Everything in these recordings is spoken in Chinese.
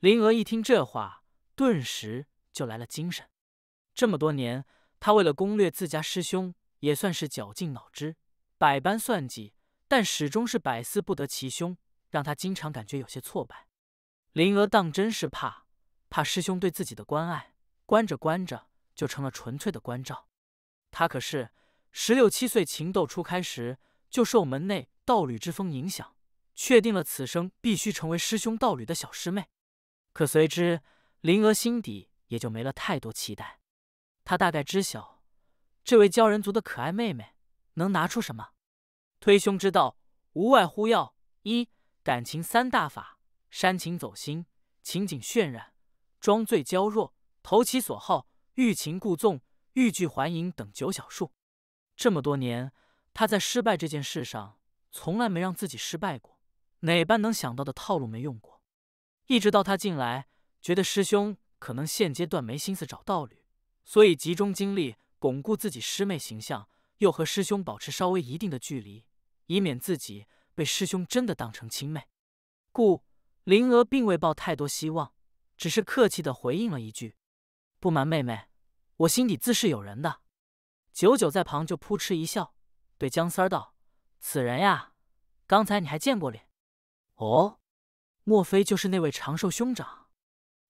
林娥一听这话，顿时就来了精神。这么多年，她为了攻略自家师兄，也算是绞尽脑汁，百般算计，但始终是百思不得其凶，让她经常感觉有些挫败。林娥当真是怕，怕师兄对自己的关爱，关着关着就成了纯粹的关照。她可是十六七岁情窦初开时，就受门内道侣之风影响，确定了此生必须成为师兄道侣的小师妹。可随之，林娥心底也就没了太多期待。她大概知晓，这位鲛人族的可爱妹妹能拿出什么推胸之道，无外乎要一感情三大法：煽情走心、情景渲染、装醉娇弱、投其所好、欲擒故纵、欲拒还迎等九小术。这么多年，他在失败这件事上从来没让自己失败过，哪般能想到的套路没用过？一直到他进来，觉得师兄可能现阶段没心思找道侣，所以集中精力巩固自己师妹形象，又和师兄保持稍微一定的距离，以免自己被师兄真的当成亲妹。故林娥并未抱太多希望，只是客气地回应了一句：“不瞒妹妹，我心底自是有人的。”九九在旁就扑哧一笑，对江三儿道：“此人呀，刚才你还见过哩。”哦。莫非就是那位长寿兄长？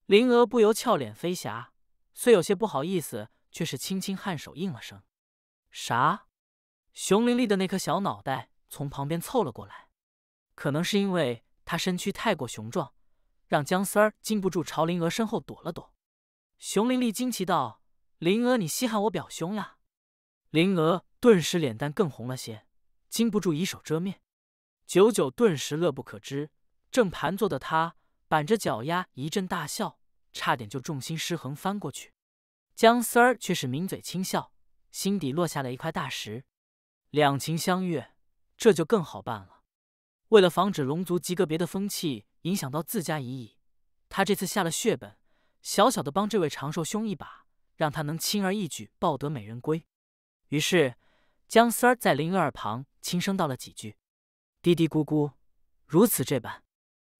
林娥不由俏脸飞霞，虽有些不好意思，却是轻轻颔首应了声。啥？熊玲丽的那颗小脑袋从旁边凑了过来，可能是因为他身躯太过雄壮，让姜三儿禁不住朝林娥身后躲了躲。熊玲丽惊奇道：“林娥，你稀罕我表兄呀？”林娥顿时脸蛋更红了些，禁不住以手遮面。九九顿时乐不可支。正盘坐的他，板着脚丫一阵大笑，差点就重心失衡翻过去。姜三儿却是抿嘴轻笑，心底落下了一块大石。两情相悦，这就更好办了。为了防止龙族极个别的风气影响到自家一意，他这次下了血本，小小的帮这位长寿兄一把，让他能轻而易举抱得美人归。于是，姜三儿在林儿耳旁轻声道了几句，嘀嘀咕咕，如此这般。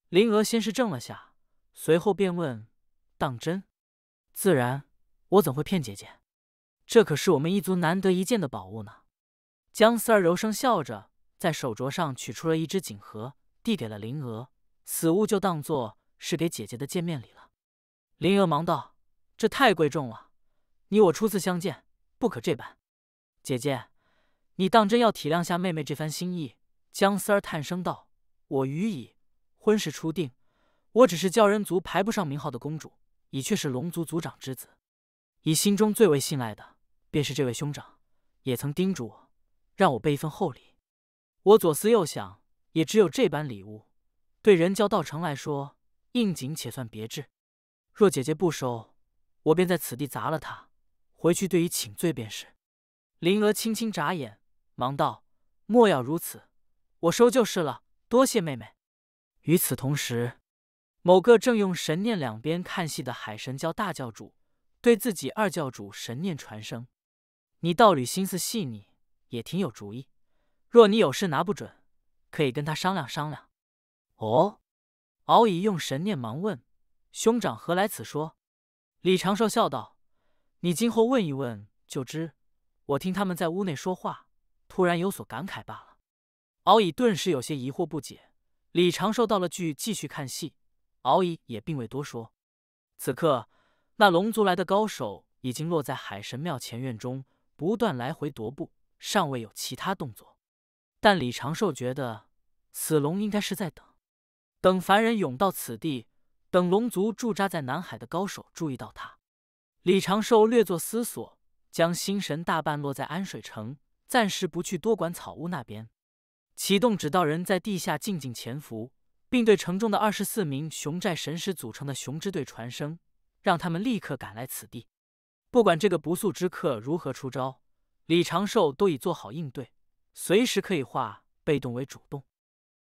林娥先是怔了下，随后便问：“当真？自然，我怎会骗姐姐？这可是我们一族难得一见的宝物呢。”江三儿柔声笑着，在手镯上取出了一只锦盒，递给了林娥：“此物就当做是给姐姐的见面礼了。”林娥忙道：“这太贵重了，你我初次相见，不可这般。”姐姐，你当真要体谅下妹妹这番心意？”江三儿叹声道：“我予以。”婚事初定，我只是鲛人族排不上名号的公主，已却是龙族族长之子。以心中最为信赖的便是这位兄长，也曾叮嘱我让我备一份厚礼。我左思右想，也只有这般礼物，对人教道成来说应景且算别致。若姐姐不收，我便在此地砸了它，回去对于请罪便是。林娥轻轻眨眼，忙道：“莫要如此，我收就是了，多谢妹妹。”与此同时，某个正用神念两边看戏的海神教大教主，对自己二教主神念传声：“你道侣心思细腻，也挺有主意。若你有事拿不准，可以跟他商量商量。”哦，敖乙用神念忙问：“兄长何来此说？”李长寿笑道：“你今后问一问就知。我听他们在屋内说话，突然有所感慨罢了。”敖乙顿时有些疑惑不解。李长寿道了句，继续看戏。敖乙也并未多说。此刻，那龙族来的高手已经落在海神庙前院中，不断来回踱步，尚未有其他动作。但李长寿觉得，此龙应该是在等，等凡人涌到此地，等龙族驻扎在南海的高手注意到他。李长寿略作思索，将心神大半落在安水城，暂时不去多管草屋那边。启动指道人，在地下静静潜伏，并对城中的二十四名熊寨神使组成的熊之队传声，让他们立刻赶来此地。不管这个不速之客如何出招，李长寿都已做好应对，随时可以化被动为主动。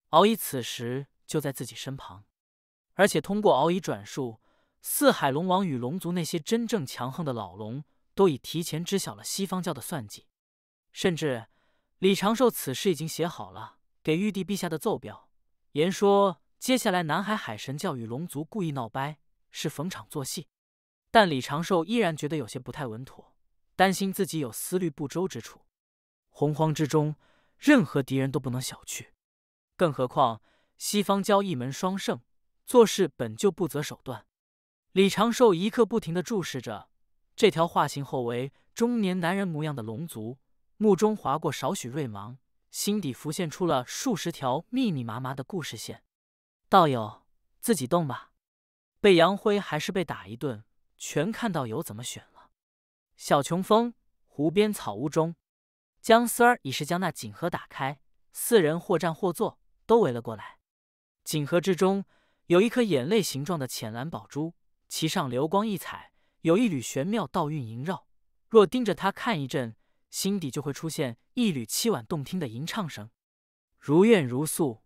敖乙此时就在自己身旁，而且通过敖乙转述，四海龙王与龙族那些真正强横的老龙，都已提前知晓了西方教的算计，甚至。李长寿此事已经写好了给玉帝陛下的奏表，言说接下来南海海神教与龙族故意闹掰是逢场作戏，但李长寿依然觉得有些不太稳妥，担心自己有思虑不周之处。洪荒之中，任何敌人都不能小觑，更何况西方交易门双圣做事本就不择手段。李长寿一刻不停的注视着这条化形后为中年男人模样的龙族。目中划过少许锐芒，心底浮现出了数十条密密麻麻的故事线。道友，自己动吧。被杨辉还是被打一顿，全看道友怎么选了。小琼峰湖边草屋中，姜丝儿已是将那锦盒打开，四人或站或坐，都围了过来。锦盒之中有一颗眼泪形状的浅蓝宝珠，其上流光溢彩，有一缕玄妙道韵萦绕。若盯着它看一阵。心底就会出现一缕凄婉动听的吟唱声，如怨如诉，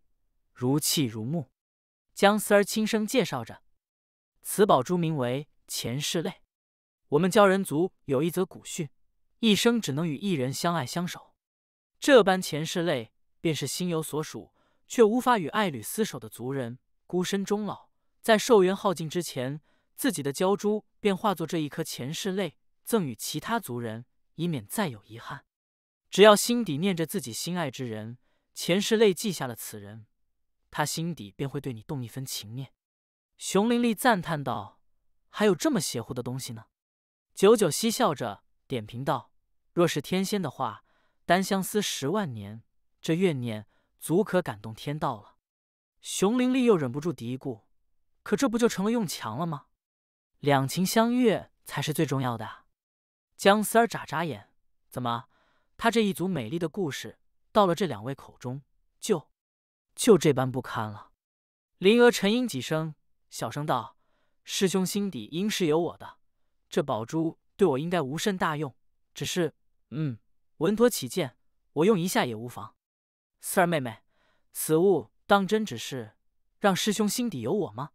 如泣如慕。姜丝儿轻声介绍着：“此宝珠名为前世泪。我们鲛人族有一则古训：一生只能与一人相爱相守。这般前世泪，便是心有所属却无法与爱侣厮守的族人，孤身终老。在寿元耗尽之前，自己的鲛珠便化作这一颗前世泪，赠予其他族人。”以免再有遗憾，只要心底念着自己心爱之人，前世泪记下了此人，他心底便会对你动一分情念。”熊玲力赞叹道，“还有这么邪乎的东西呢？”九九嬉笑着点评道：“若是天仙的话，单相思十万年，这怨念足可感动天道了。”熊玲力又忍不住嘀咕：“可这不就成了用强了吗？两情相悦才是最重要的。”姜三儿眨眨眼，怎么，他这一组美丽的故事到了这两位口中，就就这般不堪了？林娥沉吟几声，小声道：“师兄心底应是有我的，这宝珠对我应该无甚大用，只是……嗯，稳妥起见，我用一下也无妨。”三儿妹妹，此物当真只是让师兄心底有我吗？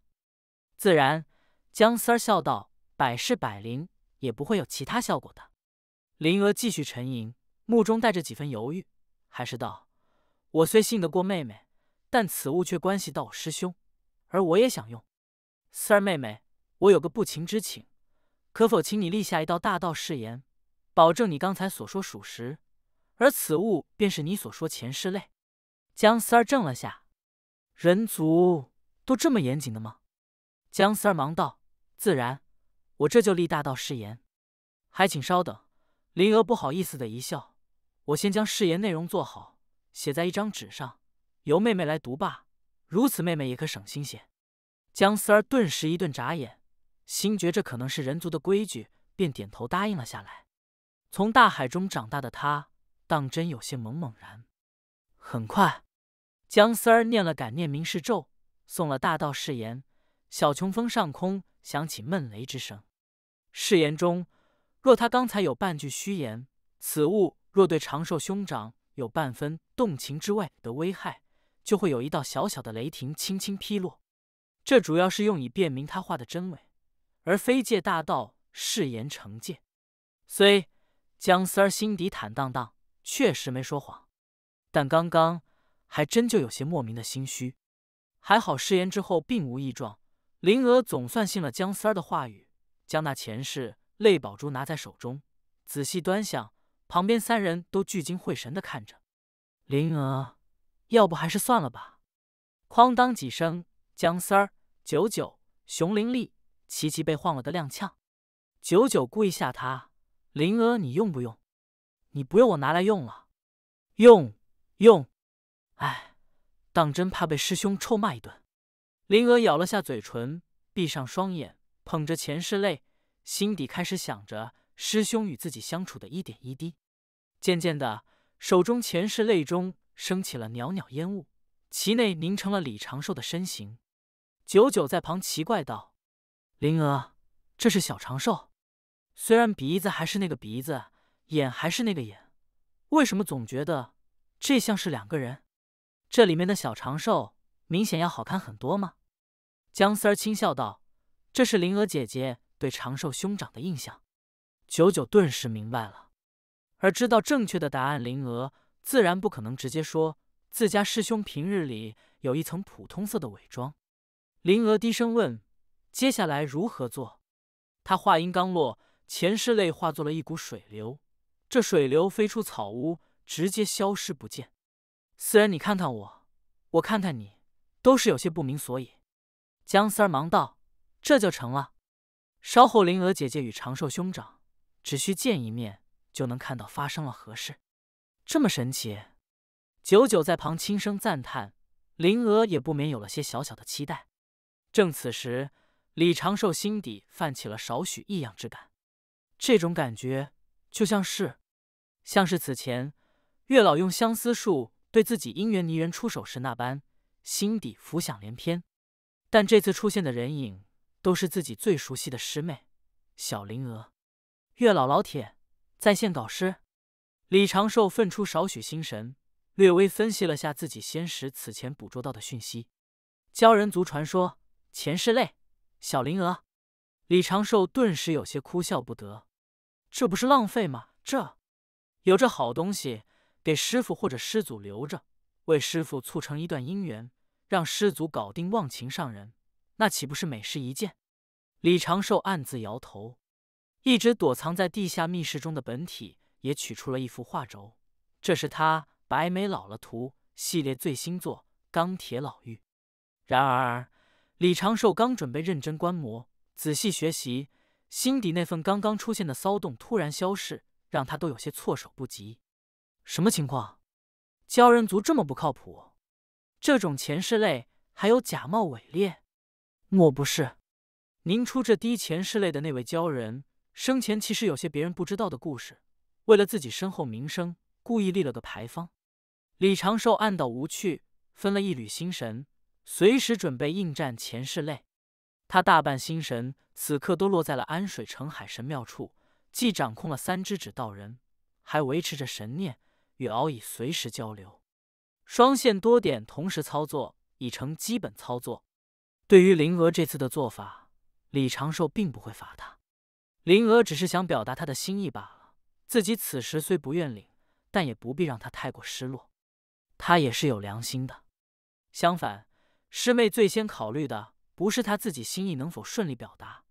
自然，姜三儿笑道：“百试百灵。”也不会有其他效果的。灵娥继续沉吟，目中带着几分犹豫，还是道：“我虽信得过妹妹，但此物却关系到我师兄，而我也想用。三儿妹妹，我有个不情之请，可否请你立下一道大道誓言，保证你刚才所说属实？而此物便是你所说前世泪。”姜三儿怔了下，人族都这么严谨的吗？姜三儿忙道：“自然。”我这就立大道誓言，还请稍等。林娥不好意思的一笑，我先将誓言内容做好，写在一张纸上，由妹妹来读吧，如此妹妹也可省心些。江思儿顿时一顿眨眼，心觉这可能是人族的规矩，便点头答应了下来。从大海中长大的他，当真有些懵懵然。很快，江思儿念了感念明示咒，送了大道誓言。小琼峰上空响起闷雷之声。誓言中，若他刚才有半句虚言，此物若对长寿兄长有半分动情之外的危害，就会有一道小小的雷霆轻轻劈落。这主要是用以辨明他话的真伪，而非借大道誓言惩戒。虽江三儿心底坦荡荡，确实没说谎，但刚刚还真就有些莫名的心虚。还好誓言之后并无异状。林娥总算信了姜三儿的话语，将那前世泪宝珠拿在手中，仔细端详。旁边三人都聚精会神的看着。林娥，要不还是算了吧。哐当几声，姜三儿、九九、熊灵力琪琪被晃了个踉跄。九九故意吓他：“林娥，你用不用？你不用我拿来用了，用用。哎，当真怕被师兄臭骂一顿。”林儿咬了下嘴唇，闭上双眼，捧着前世泪，心底开始想着师兄与自己相处的一点一滴。渐渐的，手中前世泪中升起了袅袅烟雾，其内凝成了李长寿的身形。九九在旁奇怪道：“林儿，这是小长寿，虽然鼻子还是那个鼻子，眼还是那个眼，为什么总觉得这像是两个人？这里面的小长寿。”明显要好看很多吗？江三儿轻笑道：“这是灵娥姐姐对长寿兄长的印象。”九九顿时明白了。而知道正确的答案，灵娥自然不可能直接说自家师兄平日里有一层普通色的伪装。灵娥低声问：“接下来如何做？”他话音刚落，前世泪化作了一股水流，这水流飞出草屋，直接消失不见。四人，你看看我，我看看你。都是有些不明所以，江三儿忙道：“这就成了。稍后灵娥姐姐与长寿兄长只需见一面，就能看到发生了何事。这么神奇！”九九在旁轻声赞叹，灵娥也不免有了些小小的期待。正此时，李长寿心底泛起了少许异样之感，这种感觉就像是，像是此前月老用相思树对自己姻缘泥人出手时那般。心底浮想联翩，但这次出现的人影都是自己最熟悉的师妹小灵娥、月老老铁在线搞诗。李长寿分出少许心神，略微分析了下自己仙识此前捕捉到的讯息：鲛人族传说，前世泪，小灵娥。李长寿顿时有些哭笑不得，这不是浪费吗？这有这好东西，给师傅或者师祖留着，为师傅促成一段姻缘。让师祖搞定忘情上人，那岂不是美事一件？李长寿暗自摇头。一直躲藏在地下密室中的本体也取出了一幅画轴，这是他“白眉老了”图系列最新作《钢铁老妪》。然而，李长寿刚准备认真观摩、仔细学习，心底那份刚刚出现的骚动突然消逝，让他都有些措手不及。什么情况？鲛人族这么不靠谱？这种前世类还有假冒伪劣，莫不是凝出这滴前世类的那位鲛人生前其实有些别人不知道的故事，为了自己身后名声，故意立了个牌坊。李长寿暗道无趣，分了一缕心神，随时准备应战前世类。他大半心神此刻都落在了安水城海神庙处，既掌控了三只指道人，还维持着神念与敖乙随时交流。双线多点同时操作已成基本操作。对于灵娥这次的做法，李长寿并不会罚她。灵娥只是想表达他的心意罢了。自己此时虽不愿领，但也不必让他太过失落。他也是有良心的。相反，师妹最先考虑的不是他自己心意能否顺利表达，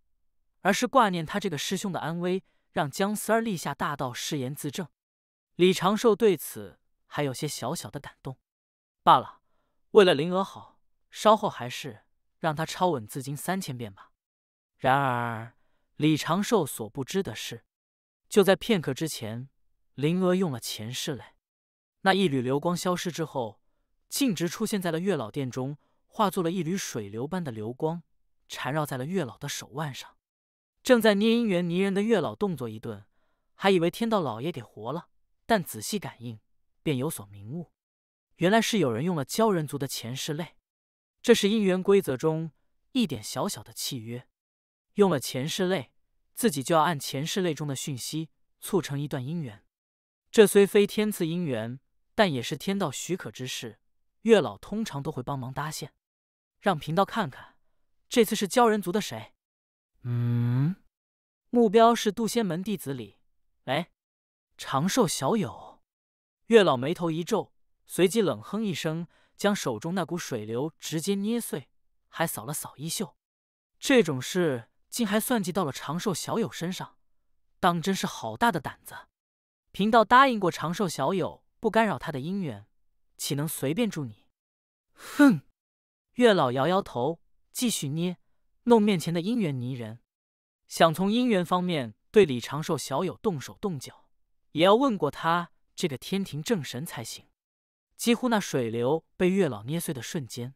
而是挂念他这个师兄的安危，让姜三儿立下大道誓言自证。李长寿对此还有些小小的感动。罢了，为了灵娥好，稍后还是让她抄《稳自经》三千遍吧。然而，李长寿所不知的是，就在片刻之前，灵娥用了前世泪，那一缕流光消失之后，径直出现在了月老殿中，化作了一缕水流般的流光，缠绕在了月老的手腕上。正在捏姻缘泥人的月老动作一顿，还以为天道老爷给活了，但仔细感应，便有所明悟。原来是有人用了鲛人族的前世泪，这是姻缘规则中一点小小的契约，用了前世泪，自己就要按前世泪中的讯息促成一段姻缘。这虽非天赐姻缘，但也是天道许可之事，月老通常都会帮忙搭线。让贫道看看，这次是鲛人族的谁？嗯，目标是杜仙门弟子里，哎，长寿小友。月老眉头一皱。随即冷哼一声，将手中那股水流直接捏碎，还扫了扫衣袖。这种事竟还算计到了长寿小友身上，当真是好大的胆子！贫道答应过长寿小友不干扰他的姻缘，岂能随便助你？哼！月老摇摇头，继续捏弄面前的姻缘泥人，想从姻缘方面对李长寿小友动手动脚，也要问过他这个天庭正神才行。几乎那水流被月老捏碎的瞬间，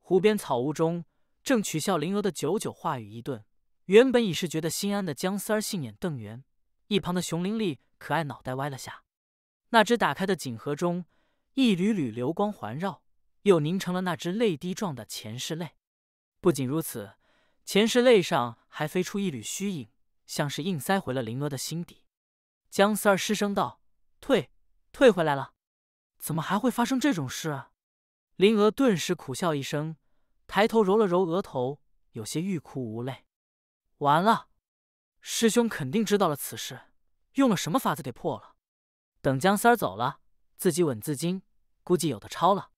湖边草屋中正取笑灵娥的九九话语一顿，原本已是觉得心安的江三儿杏眼瞪圆，一旁的熊灵力可爱脑袋歪了下。那只打开的锦盒中，一缕缕流光环绕，又凝成了那只泪滴状的前世泪。不仅如此，前世泪上还飞出一缕虚影，像是硬塞回了灵娥的心底。江三儿失声道：“退，退回来了。”怎么还会发生这种事？林娥顿时苦笑一声，抬头揉了揉额头，有些欲哭无泪。完了，师兄肯定知道了此事，用了什么法子给破了。等江三儿走了，自己稳自金，估计有的抄了。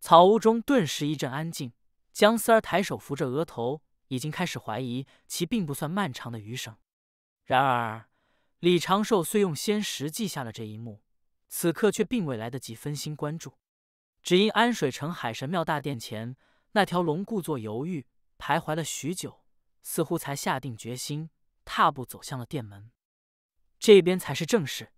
草屋中顿时一阵安静。江三儿抬手扶着额头，已经开始怀疑其并不算漫长的余生。然而，李长寿虽用仙石记下了这一幕。此刻却并未来得及分心关注，只因安水城海神庙大殿前那条龙故作犹豫，徘徊了许久，似乎才下定决心，踏步走向了殿门。这边才是正事。